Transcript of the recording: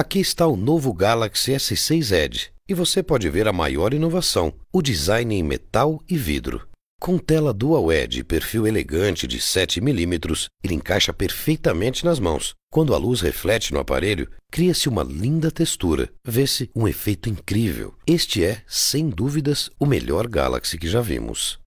Aqui está o novo Galaxy S6 Edge e você pode ver a maior inovação, o design em metal e vidro. Com tela dual edge e perfil elegante de 7 mm, ele encaixa perfeitamente nas mãos. Quando a luz reflete no aparelho, cria-se uma linda textura. Vê-se um efeito incrível. Este é, sem dúvidas, o melhor Galaxy que já vimos.